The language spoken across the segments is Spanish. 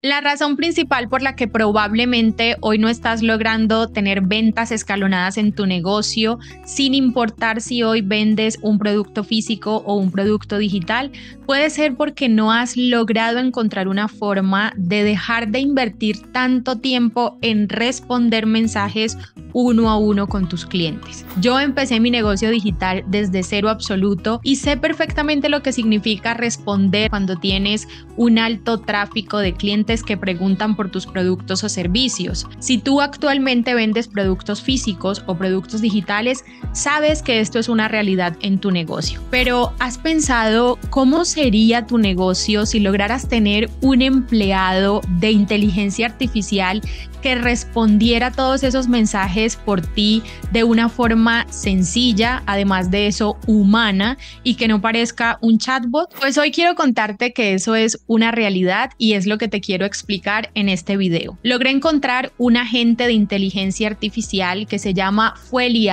La razón principal por la que probablemente hoy no estás logrando tener ventas escalonadas en tu negocio, sin importar si hoy vendes un producto físico o un producto digital, puede ser porque no has logrado encontrar una forma de dejar de invertir tanto tiempo en responder mensajes uno a uno con tus clientes. Yo empecé mi negocio digital desde cero absoluto y sé perfectamente lo que significa responder cuando tienes un alto tráfico de clientes que preguntan por tus productos o servicios. Si tú actualmente vendes productos físicos o productos digitales, sabes que esto es una realidad en tu negocio. Pero ¿has pensado cómo sería tu negocio si lograras tener un empleado de inteligencia artificial que respondiera a todos esos mensajes por ti de una forma sencilla, además de eso humana y que no parezca un chatbot? Pues hoy quiero contarte que eso es una realidad y es lo que te quiero quiero explicar en este video. Logré encontrar un agente de inteligencia artificial que se llama Fuel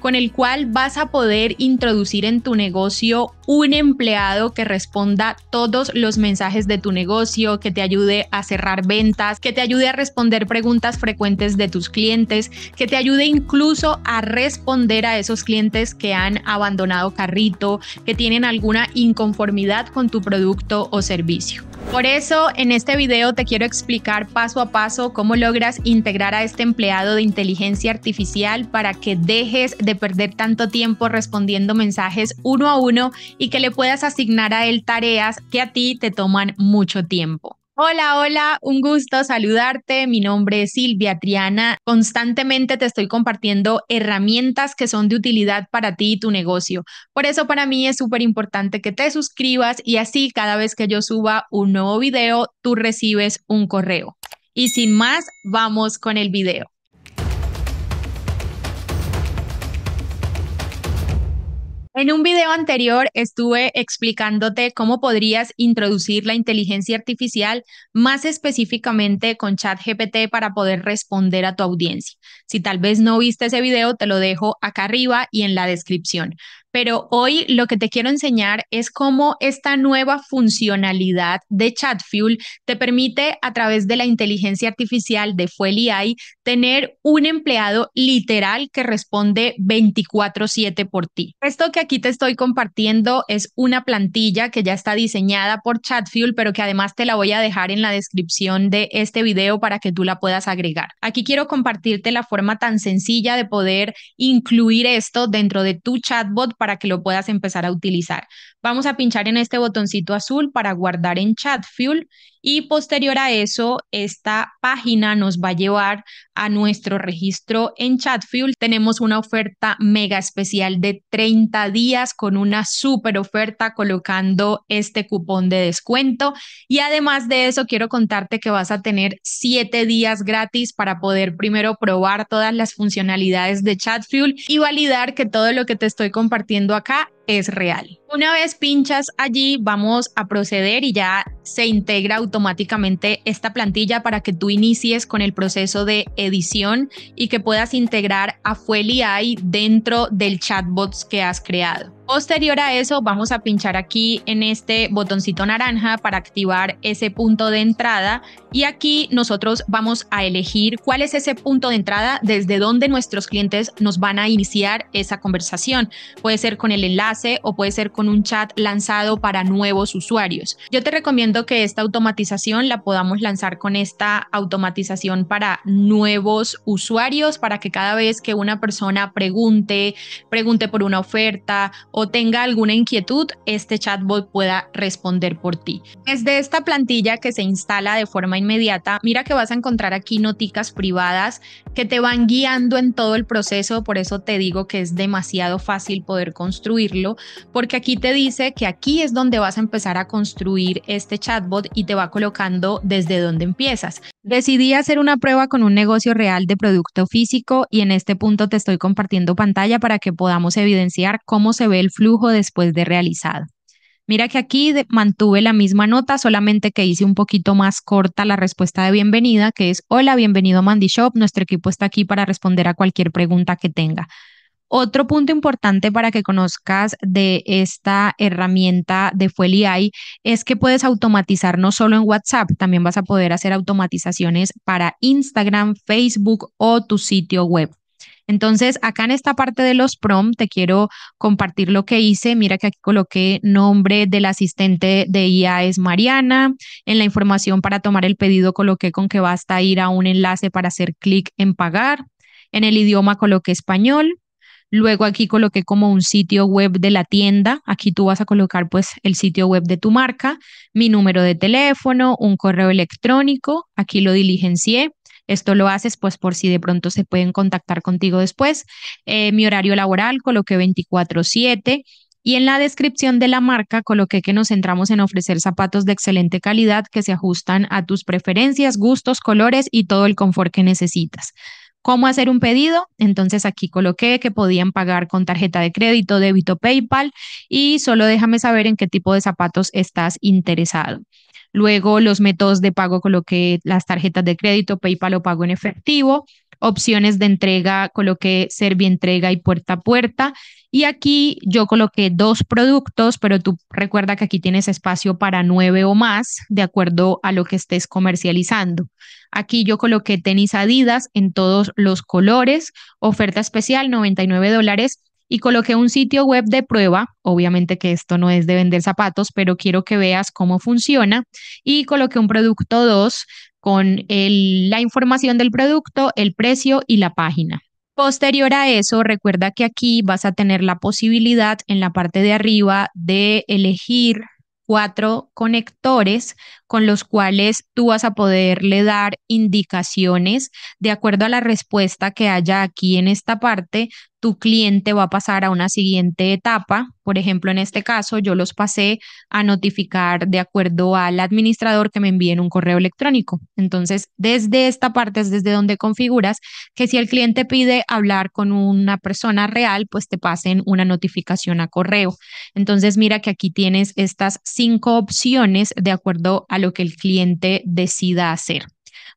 con el cual vas a poder introducir en tu negocio un empleado que responda todos los mensajes de tu negocio, que te ayude a cerrar ventas, que te ayude a responder preguntas frecuentes de tus clientes, que te ayude incluso a responder a esos clientes que han abandonado carrito, que tienen alguna inconformidad con tu producto o servicio. Por eso, en este video te quiero explicar paso a paso cómo logras integrar a este empleado de inteligencia artificial para que dejes de perder tanto tiempo respondiendo mensajes uno a uno y que le puedas asignar a él tareas que a ti te toman mucho tiempo. Hola, hola, un gusto saludarte. Mi nombre es Silvia Triana. Constantemente te estoy compartiendo herramientas que son de utilidad para ti y tu negocio. Por eso para mí es súper importante que te suscribas y así cada vez que yo suba un nuevo video, tú recibes un correo. Y sin más, vamos con el video. En un video anterior estuve explicándote cómo podrías introducir la inteligencia artificial más específicamente con ChatGPT para poder responder a tu audiencia. Si tal vez no viste ese video, te lo dejo acá arriba y en la descripción pero hoy lo que te quiero enseñar es cómo esta nueva funcionalidad de ChatFuel te permite a través de la inteligencia artificial de Fuel AI tener un empleado literal que responde 24/7 por ti. Esto que aquí te estoy compartiendo es una plantilla que ya está diseñada por ChatFuel, pero que además te la voy a dejar en la descripción de este video para que tú la puedas agregar. Aquí quiero compartirte la forma tan sencilla de poder incluir esto dentro de tu chatbot para que lo puedas empezar a utilizar. Vamos a pinchar en este botoncito azul para guardar en chat fuel y posterior a eso, esta página nos va a llevar a nuestro registro en Chatfuel. Tenemos una oferta mega especial de 30 días con una super oferta colocando este cupón de descuento. Y además de eso, quiero contarte que vas a tener 7 días gratis para poder primero probar todas las funcionalidades de Chatfuel y validar que todo lo que te estoy compartiendo acá es real. Una vez pinchas allí, vamos a proceder y ya se integra automáticamente esta plantilla para que tú inicies con el proceso de edición y que puedas integrar a Fueli dentro del chatbot que has creado. Posterior a eso, vamos a pinchar aquí en este botoncito naranja para activar ese punto de entrada y aquí nosotros vamos a elegir cuál es ese punto de entrada desde donde nuestros clientes nos van a iniciar esa conversación. Puede ser con el enlace o puede ser con un chat lanzado para nuevos usuarios. Yo te recomiendo que esta automatización la podamos lanzar con esta automatización para nuevos usuarios para que cada vez que una persona pregunte, pregunte por una oferta tenga alguna inquietud, este chatbot pueda responder por ti. Desde esta plantilla que se instala de forma inmediata, mira que vas a encontrar aquí noticas privadas que te van guiando en todo el proceso, por eso te digo que es demasiado fácil poder construirlo, porque aquí te dice que aquí es donde vas a empezar a construir este chatbot y te va colocando desde donde empiezas. Decidí hacer una prueba con un negocio real de producto físico y en este punto te estoy compartiendo pantalla para que podamos evidenciar cómo se ve el flujo después de realizado. Mira que aquí mantuve la misma nota, solamente que hice un poquito más corta la respuesta de bienvenida, que es hola, bienvenido a Mandy Shop, nuestro equipo está aquí para responder a cualquier pregunta que tenga. Otro punto importante para que conozcas de esta herramienta de Fuel AI es que puedes automatizar no solo en WhatsApp, también vas a poder hacer automatizaciones para Instagram, Facebook o tu sitio web. Entonces, acá en esta parte de los prom, te quiero compartir lo que hice. Mira que aquí coloqué nombre del asistente de IA es Mariana. En la información para tomar el pedido coloqué con que basta ir a un enlace para hacer clic en pagar. En el idioma coloqué español. Luego aquí coloqué como un sitio web de la tienda. Aquí tú vas a colocar pues el sitio web de tu marca, mi número de teléfono, un correo electrónico. Aquí lo diligencié. Esto lo haces pues por si de pronto se pueden contactar contigo después. Eh, mi horario laboral coloqué 24/7. Y en la descripción de la marca coloqué que nos centramos en ofrecer zapatos de excelente calidad que se ajustan a tus preferencias, gustos, colores y todo el confort que necesitas cómo hacer un pedido. Entonces aquí coloqué que podían pagar con tarjeta de crédito, débito, PayPal y solo déjame saber en qué tipo de zapatos estás interesado. Luego los métodos de pago coloqué las tarjetas de crédito, PayPal o pago en efectivo. Opciones de entrega, coloqué entrega y puerta a puerta. Y aquí yo coloqué dos productos, pero tú recuerda que aquí tienes espacio para nueve o más, de acuerdo a lo que estés comercializando. Aquí yo coloqué tenis Adidas en todos los colores, oferta especial 99 dólares y coloqué un sitio web de prueba. Obviamente que esto no es de vender zapatos, pero quiero que veas cómo funciona. Y coloqué un producto 2 con el, la información del producto, el precio y la página. Posterior a eso, recuerda que aquí vas a tener la posibilidad en la parte de arriba de elegir cuatro conectores con los cuales tú vas a poderle dar indicaciones de acuerdo a la respuesta que haya aquí en esta parte tu cliente va a pasar a una siguiente etapa. Por ejemplo, en este caso, yo los pasé a notificar de acuerdo al administrador que me envíen un correo electrónico. Entonces, desde esta parte es desde donde configuras que si el cliente pide hablar con una persona real, pues te pasen una notificación a correo. Entonces, mira que aquí tienes estas cinco opciones de acuerdo a lo que el cliente decida hacer.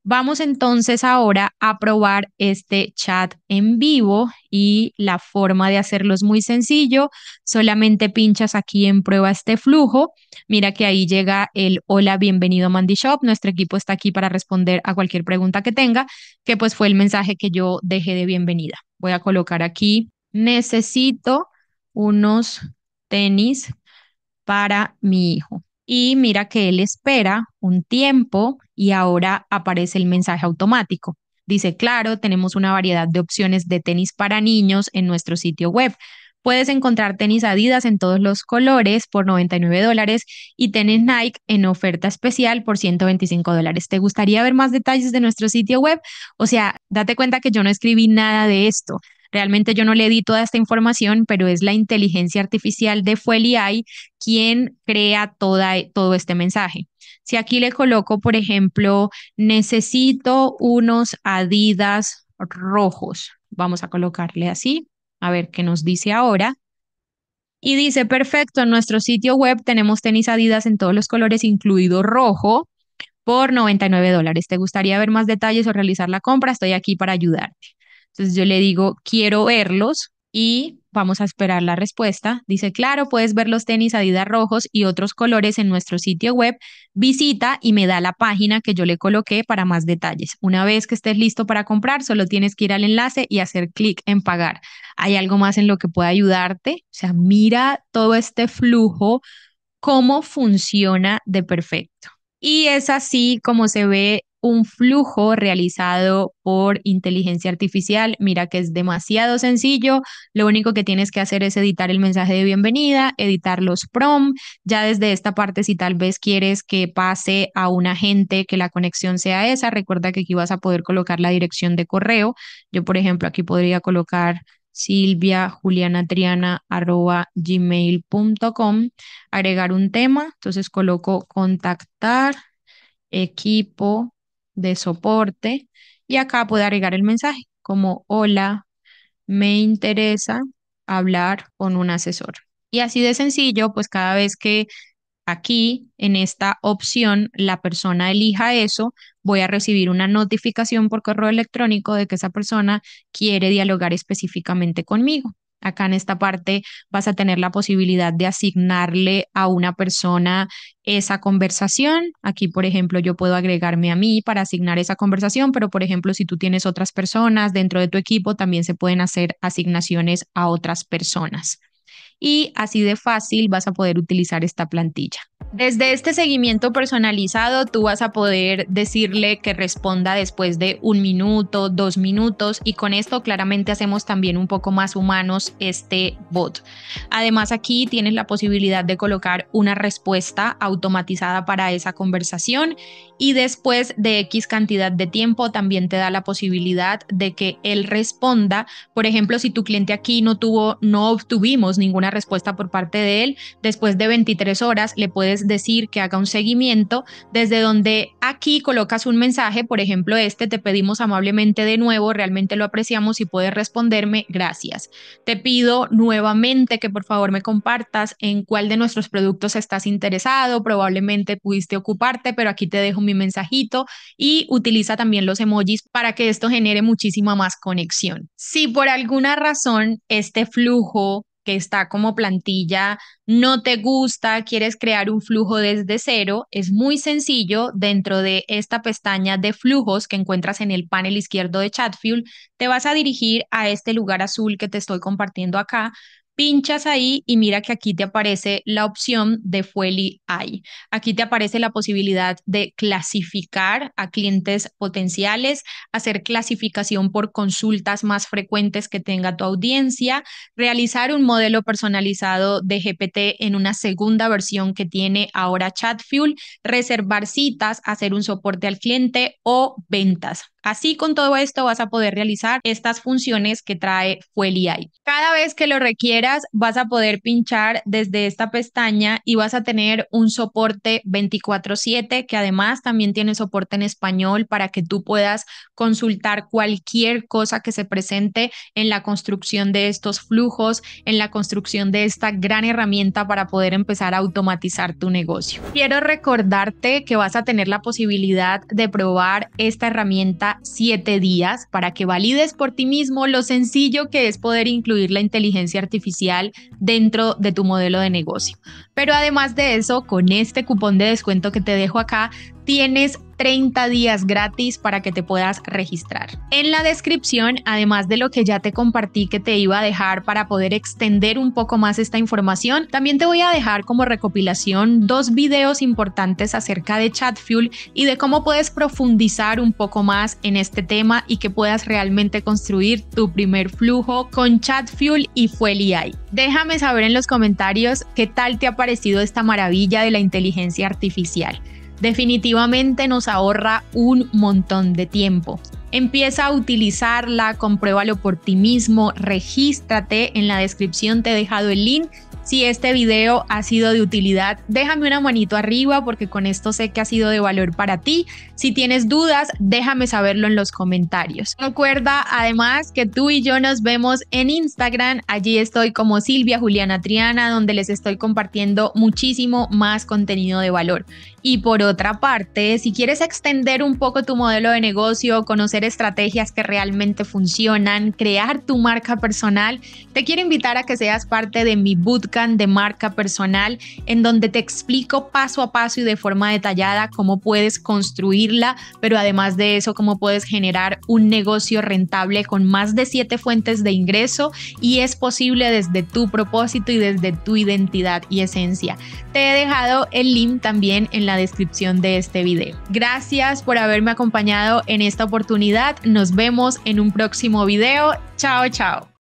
Vamos entonces ahora a probar este chat en vivo y la forma de hacerlo es muy sencillo. Solamente pinchas aquí en prueba este flujo. Mira que ahí llega el hola, bienvenido a Mandy Shop. Nuestro equipo está aquí para responder a cualquier pregunta que tenga, que pues fue el mensaje que yo dejé de bienvenida. Voy a colocar aquí, necesito unos tenis para mi hijo y mira que él espera un tiempo y ahora aparece el mensaje automático. Dice, claro, tenemos una variedad de opciones de tenis para niños en nuestro sitio web. Puedes encontrar tenis Adidas en todos los colores por 99 dólares y tenis Nike en oferta especial por 125 dólares. ¿Te gustaría ver más detalles de nuestro sitio web? O sea, date cuenta que yo no escribí nada de esto. Realmente yo no le di toda esta información, pero es la inteligencia artificial de Fueli.ai quien crea toda, e, todo este mensaje. Si aquí le coloco, por ejemplo, necesito unos Adidas rojos, vamos a colocarle así, a ver qué nos dice ahora. Y dice, perfecto, en nuestro sitio web tenemos tenis Adidas en todos los colores, incluido rojo, por 99 dólares. ¿Te gustaría ver más detalles o realizar la compra? Estoy aquí para ayudarte. Entonces yo le digo, quiero verlos y vamos a esperar la respuesta. Dice, claro, puedes ver los tenis Adidas rojos y otros colores en nuestro sitio web. Visita y me da la página que yo le coloqué para más detalles. Una vez que estés listo para comprar, solo tienes que ir al enlace y hacer clic en pagar. ¿Hay algo más en lo que pueda ayudarte? O sea, mira todo este flujo, cómo funciona de perfecto. Y es así como se ve un flujo realizado por inteligencia artificial. Mira que es demasiado sencillo. Lo único que tienes que hacer es editar el mensaje de bienvenida, editar los prom. Ya desde esta parte, si tal vez quieres que pase a un agente, que la conexión sea esa, recuerda que aquí vas a poder colocar la dirección de correo. Yo, por ejemplo, aquí podría colocar silvia juliana arroba gmail.com agregar un tema entonces coloco contactar equipo de soporte y acá puede agregar el mensaje como hola, me interesa hablar con un asesor. Y así de sencillo, pues cada vez que aquí en esta opción la persona elija eso, voy a recibir una notificación por correo electrónico de que esa persona quiere dialogar específicamente conmigo. Acá en esta parte vas a tener la posibilidad de asignarle a una persona esa conversación. Aquí, por ejemplo, yo puedo agregarme a mí para asignar esa conversación, pero por ejemplo, si tú tienes otras personas dentro de tu equipo, también se pueden hacer asignaciones a otras personas y así de fácil vas a poder utilizar esta plantilla. Desde este seguimiento personalizado, tú vas a poder decirle que responda después de un minuto, dos minutos, y con esto claramente hacemos también un poco más humanos este bot. Además, aquí tienes la posibilidad de colocar una respuesta automatizada para esa conversación y después de X cantidad de tiempo también te da la posibilidad de que él responda. Por ejemplo, si tu cliente aquí no tuvo, no obtuvimos ninguna respuesta por parte de él. Después de 23 horas le puedes decir que haga un seguimiento desde donde aquí colocas un mensaje, por ejemplo, este te pedimos amablemente de nuevo, realmente lo apreciamos y puedes responderme, gracias. Te pido nuevamente que por favor me compartas en cuál de nuestros productos estás interesado, probablemente pudiste ocuparte, pero aquí te dejo mi mensajito y utiliza también los emojis para que esto genere muchísima más conexión. Si por alguna razón este flujo que está como plantilla no te gusta, quieres crear un flujo desde cero, es muy sencillo. Dentro de esta pestaña de flujos que encuentras en el panel izquierdo de Chatfield, te vas a dirigir a este lugar azul que te estoy compartiendo acá pinchas ahí y mira que aquí te aparece la opción de Fueli AI. Aquí te aparece la posibilidad de clasificar a clientes potenciales, hacer clasificación por consultas más frecuentes que tenga tu audiencia, realizar un modelo personalizado de GPT en una segunda versión que tiene ahora ChatFuel, reservar citas, hacer un soporte al cliente o ventas. Así con todo esto vas a poder realizar estas funciones que trae Fueli Cada vez que lo requieras vas a poder pinchar desde esta pestaña y vas a tener un soporte 24/7 que además también tiene soporte en español para que tú puedas consultar cualquier cosa que se presente en la construcción de estos flujos, en la construcción de esta gran herramienta para poder empezar a automatizar tu negocio. Quiero recordarte que vas a tener la posibilidad de probar esta herramienta siete días para que valides por ti mismo lo sencillo que es poder incluir la inteligencia artificial dentro de tu modelo de negocio. Pero además de eso, con este cupón de descuento que te dejo acá, tienes 30 días gratis para que te puedas registrar. En la descripción, además de lo que ya te compartí que te iba a dejar para poder extender un poco más esta información, también te voy a dejar como recopilación dos videos importantes acerca de ChatFuel y de cómo puedes profundizar un poco más en este tema y que puedas realmente construir tu primer flujo con ChatFuel y Fueliai. Déjame saber en los comentarios qué tal te ha parecido esta maravilla de la inteligencia artificial. Definitivamente nos ahorra un montón de tiempo. Empieza a utilizarla, compruébalo por ti mismo, regístrate, en la descripción te he dejado el link si este video ha sido de utilidad, déjame una manito arriba porque con esto sé que ha sido de valor para ti. Si tienes dudas, déjame saberlo en los comentarios. Recuerda además que tú y yo nos vemos en Instagram. Allí estoy como Silvia Juliana Triana, donde les estoy compartiendo muchísimo más contenido de valor. Y por otra parte, si quieres extender un poco tu modelo de negocio, conocer estrategias que realmente funcionan, crear tu marca personal, te quiero invitar a que seas parte de mi bootcamp de marca personal en donde te explico paso a paso y de forma detallada cómo puedes construirla, pero además de eso, cómo puedes generar un negocio rentable con más de siete fuentes de ingreso y es posible desde tu propósito y desde tu identidad y esencia. Te he dejado el link también en la descripción de este video. Gracias por haberme acompañado en esta oportunidad. Nos vemos en un próximo video. Chao, chao.